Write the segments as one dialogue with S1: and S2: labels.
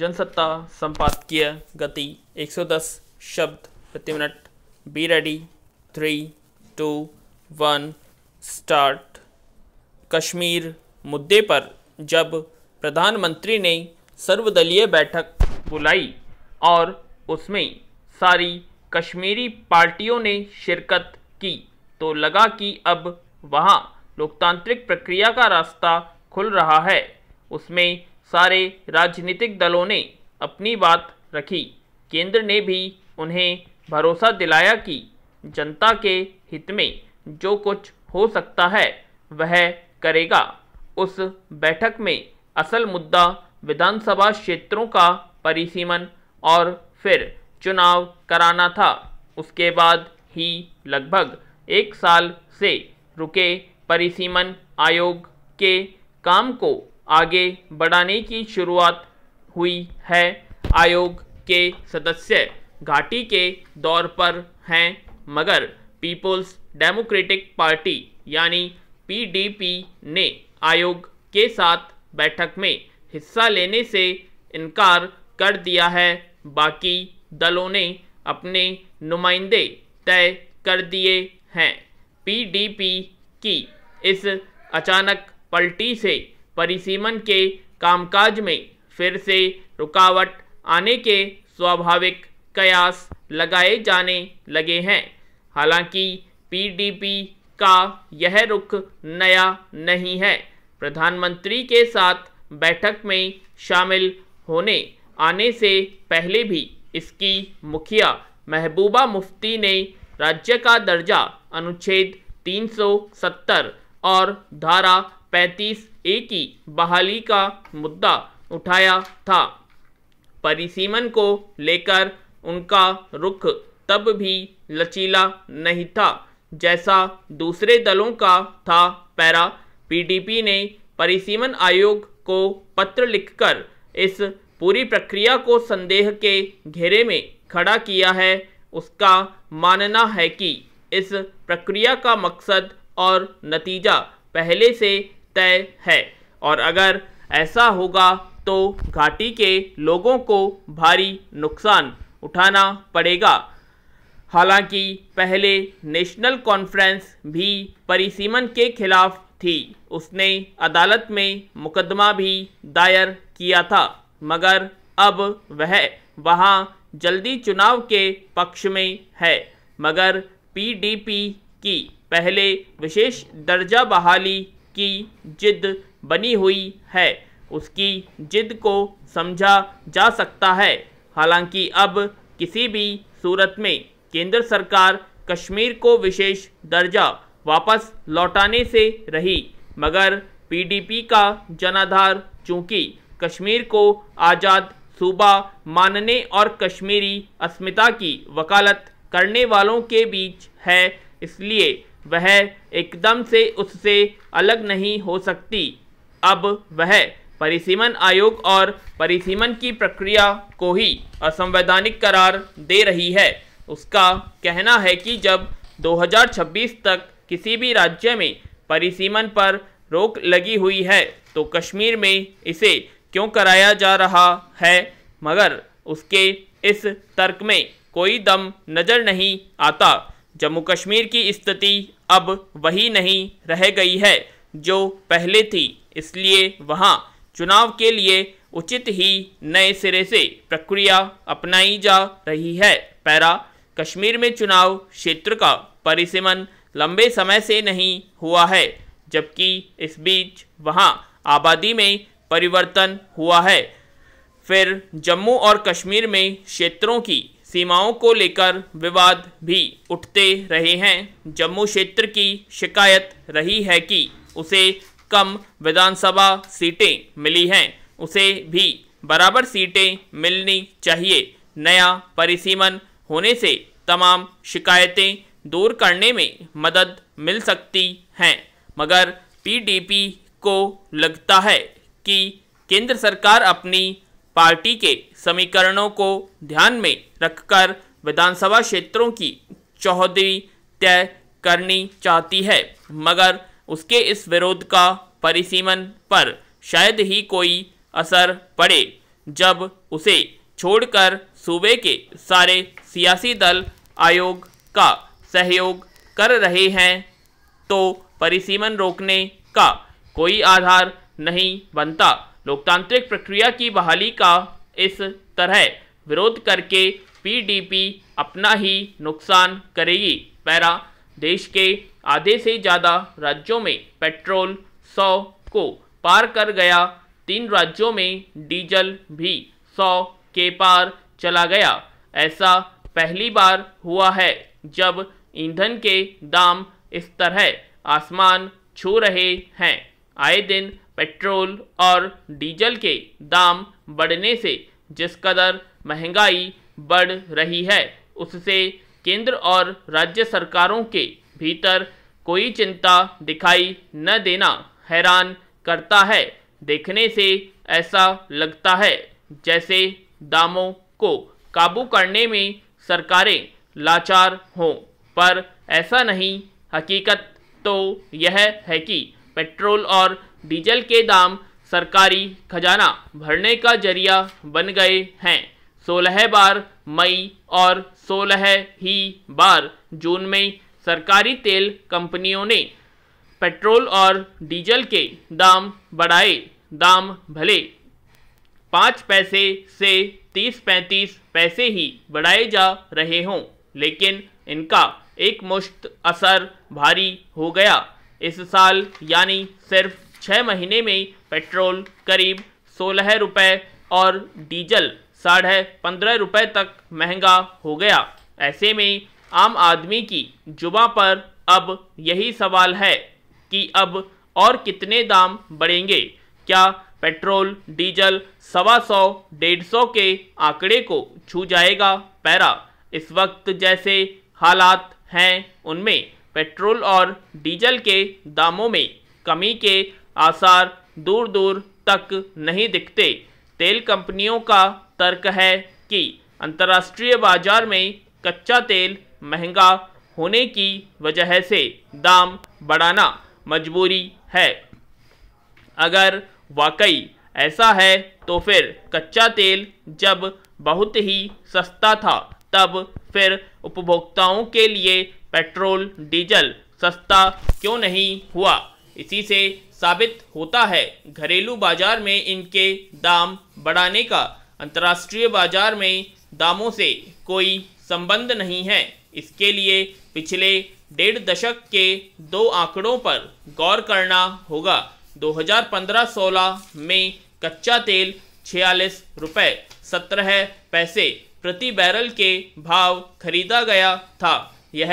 S1: जनसत्ता संपादकीय गति 110 शब्द प्रति मिनट be ready three two one start Kashmir मुद्दे पर जब प्रधानमंत्री ने सर्वदलीय बैठक बुलाई और उसमें सारी कश्मीरी पार्टियों ने शिरकत की तो लगा कि अब वहाँ लोकतांत्रिक प्रक्रिया का रास्ता खुल रहा है उसमें सारे राजनीतिक दलों ने अपनी बात रखी केंद्र ने भी उन्हें भरोसा दिलाया कि जनता के हित में जो कुछ हो सकता है वह करेगा उस बैठक में असल मुद्दा विधानसभा क्षेत्रों का परिसीमन और फिर चुनाव कराना था उसके बाद ही लगभग एक साल से रुके परिसीमन आयोग के काम को आगे बढ़ाने की शुरुआत हुई है आयोग के सदस्य घाटी के दौर पर हैं मगर पीपल्स डेमोक्रेटिक पार्टी यानी पीडीपी ने आयोग के साथ बैठक में हिस्सा लेने से इनकार कर दिया है बाकी दलों ने अपने नुमाइंदे तय कर दिए हैं पीडीपी की इस अचानक पलटी से परिसीमन के कामकाज में फिर से रुकावट आने के स्वाभाविक कयास लगाए जाने लगे हैं हालांकि पीडीपी का यह रुख नया नहीं है प्रधानमंत्री के साथ बैठक में शामिल होने आने से पहले भी इसकी मुखिया महबूबा मुफ्ती ने राज्य का दर्जा अनुच्छेद 370 और धारा पैंतीस ए की बहाली का मुद्दा उठाया था परिसीमन को लेकर उनका रुख तब भी लचीला नहीं था जैसा दूसरे दलों का था पैरा पीडीपी ने परिसीमन आयोग को पत्र लिखकर इस पूरी प्रक्रिया को संदेह के घेरे में खड़ा किया है उसका मानना है कि इस प्रक्रिया का मकसद और नतीजा पहले से तय है और अगर ऐसा होगा तो घाटी के लोगों को भारी नुकसान उठाना पड़ेगा हालांकि पहले नेशनल कॉन्फ्रेंस भी परिसीमन के खिलाफ थी उसने अदालत में मुकदमा भी दायर किया था मगर अब वह वहां जल्दी चुनाव के पक्ष में है मगर पीडीपी की पहले विशेष दर्जा बहाली की जिद बनी हुई है उसकी जिद को समझा जा सकता है हालांकि अब किसी भी सूरत में केंद्र सरकार कश्मीर को विशेष दर्जा वापस लौटाने से रही मगर पीडीपी का जनाधार चूंकि कश्मीर को आज़ाद सूबा मानने और कश्मीरी अस्मिता की वकालत करने वालों के बीच है इसलिए वह एकदम से उससे अलग नहीं हो सकती अब वह परिसीमन आयोग और परिसीमन की प्रक्रिया को ही असंवैधानिक करार दे रही है उसका कहना है कि जब 2026 तक किसी भी राज्य में परिसीमन पर रोक लगी हुई है तो कश्मीर में इसे क्यों कराया जा रहा है मगर उसके इस तर्क में कोई दम नज़र नहीं आता जम्मू कश्मीर की स्थिति अब वही नहीं रह गई है जो पहले थी इसलिए वहाँ चुनाव के लिए उचित ही नए सिरे से प्रक्रिया अपनाई जा रही है पैरा कश्मीर में चुनाव क्षेत्र का परिसीमन लंबे समय से नहीं हुआ है जबकि इस बीच वहाँ आबादी में परिवर्तन हुआ है फिर जम्मू और कश्मीर में क्षेत्रों की सीमाओं को लेकर विवाद भी उठते रहे हैं जम्मू क्षेत्र की शिकायत रही है कि उसे कम विधानसभा सीटें मिली हैं उसे भी बराबर सीटें मिलनी चाहिए नया परिसीमन होने से तमाम शिकायतें दूर करने में मदद मिल सकती हैं मगर पीडीपी को लगता है कि केंद्र सरकार अपनी पार्टी के समीकरणों को ध्यान में रखकर विधानसभा क्षेत्रों की चौहदरी तय करनी चाहती है मगर उसके इस विरोध का परिसीमन पर शायद ही कोई असर पड़े जब उसे छोड़कर सूबे के सारे सियासी दल आयोग का सहयोग कर रहे हैं तो परिसीमन रोकने का कोई आधार नहीं बनता लोकतांत्रिक प्रक्रिया की बहाली का इस तरह विरोध करके पीडीपी अपना ही नुकसान करेगी पैरा देश के आधे से ज़्यादा राज्यों में पेट्रोल सौ को पार कर गया तीन राज्यों में डीजल भी सौ के पार चला गया ऐसा पहली बार हुआ है जब ईंधन के दाम इस तरह आसमान छू रहे हैं आए दिन पेट्रोल और डीजल के दाम बढ़ने से जिस कदर महंगाई बढ़ रही है उससे केंद्र और राज्य सरकारों के भीतर कोई चिंता दिखाई न देना हैरान करता है देखने से ऐसा लगता है जैसे दामों को काबू करने में सरकारें लाचार हों पर ऐसा नहीं हकीकत तो यह है कि पेट्रोल और डीजल के दाम सरकारी खजाना भरने का जरिया बन गए हैं सोलह बार मई और सोलह ही बार जून में सरकारी तेल कंपनियों ने पेट्रोल और डीजल के दाम बढ़ाए दाम भले पाँच पैसे से तीस पैंतीस पैसे ही बढ़ाए जा रहे हों लेकिन इनका एक मुश्त असर भारी हो गया इस साल यानी सिर्फ छः महीने में ही पेट्रोल करीब सोलह रुपये और डीजल साढ़े पंद्रह रुपये तक महंगा हो गया ऐसे में आम आदमी की जुबा पर अब यही सवाल है कि अब और कितने दाम बढ़ेंगे क्या पेट्रोल डीजल सवा सौ डेढ़ सौ के आंकड़े को छू जाएगा पैरा इस वक्त जैसे हालात हैं उनमें पेट्रोल और डीजल के दामों में कमी के आसार दूर दूर तक नहीं दिखते तेल कंपनियों का तर्क है कि अंतर्राष्ट्रीय बाजार में कच्चा तेल महंगा होने की वजह से दाम बढ़ाना मजबूरी है अगर वाकई ऐसा है तो फिर कच्चा तेल जब बहुत ही सस्ता था तब फिर उपभोक्ताओं के लिए पेट्रोल डीजल सस्ता क्यों नहीं हुआ इसी से साबित होता है घरेलू बाजार में इनके दाम बढ़ाने का अंतर्राष्ट्रीय बाजार में दामों से कोई संबंध नहीं है इसके लिए पिछले डेढ़ दशक के दो आंकड़ों पर गौर करना होगा 2015-16 में कच्चा तेल छियालीस रुपये सत्रह पैसे प्रति बैरल के भाव खरीदा गया था यह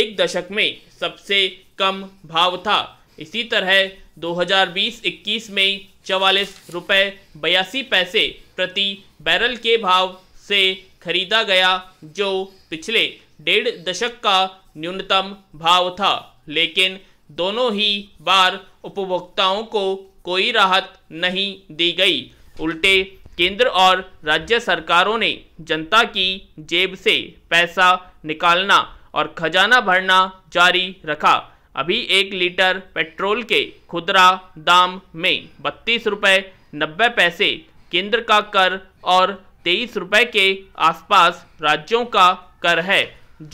S1: एक दशक में सबसे कम भाव था इसी तरह 2020-21 में चवालीस रुपये बयासी पैसे प्रति बैरल के भाव से खरीदा गया जो पिछले डेढ़ दशक का न्यूनतम भाव था लेकिन दोनों ही बार उपभोक्ताओं को कोई राहत नहीं दी गई उल्टे केंद्र और राज्य सरकारों ने जनता की जेब से पैसा निकालना और खजाना भरना जारी रखा अभी एक लीटर पेट्रोल के खुदरा दाम में बत्तीस रुपए नब्बे पैसे केंद्र का कर और तेईस रुपए के आसपास राज्यों का कर है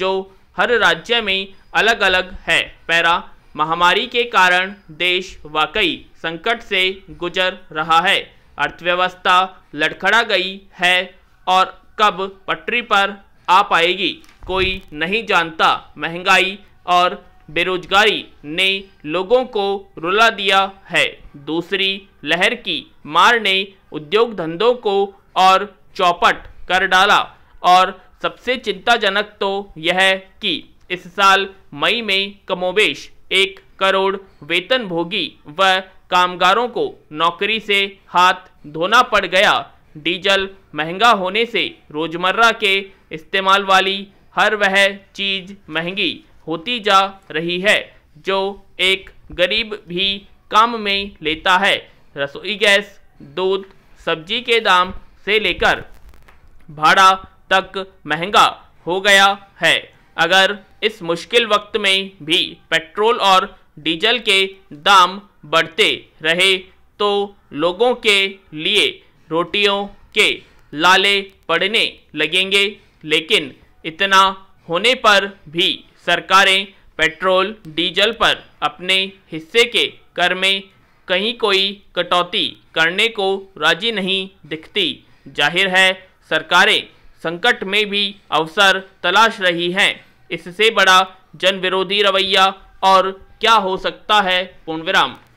S1: जो हर राज्य में अलग अलग है पैरा महामारी के कारण देश वाकई संकट से गुजर रहा है अर्थव्यवस्था लड़खड़ा गई है और कब पटरी पर आ पाएगी कोई नहीं जानता महंगाई और बेरोजगारी ने लोगों को रुला दिया है दूसरी लहर की मार ने उद्योग धंधों को और चौपट कर डाला और सबसे चिंताजनक तो यह कि इस साल मई में कमोबेश एक करोड़ वेतन भोगी व कामगारों को नौकरी से हाथ धोना पड़ गया डीजल महंगा होने से रोज़मर्रा के इस्तेमाल वाली हर वह चीज़ महंगी होती जा रही है जो एक गरीब भी काम में लेता है रसोई गैस दूध सब्जी के दाम से लेकर भाड़ा तक महंगा हो गया है अगर इस मुश्किल वक्त में भी पेट्रोल और डीजल के दाम बढ़ते रहे तो लोगों के लिए रोटियों के लाले पड़ने लगेंगे लेकिन इतना होने पर भी सरकारें पेट्रोल डीजल पर अपने हिस्से के कर में कहीं कोई कटौती करने को राजी नहीं दिखती जाहिर है सरकारें संकट में भी अवसर तलाश रही हैं इससे बड़ा जन विरोधी रवैया और क्या हो सकता है विराम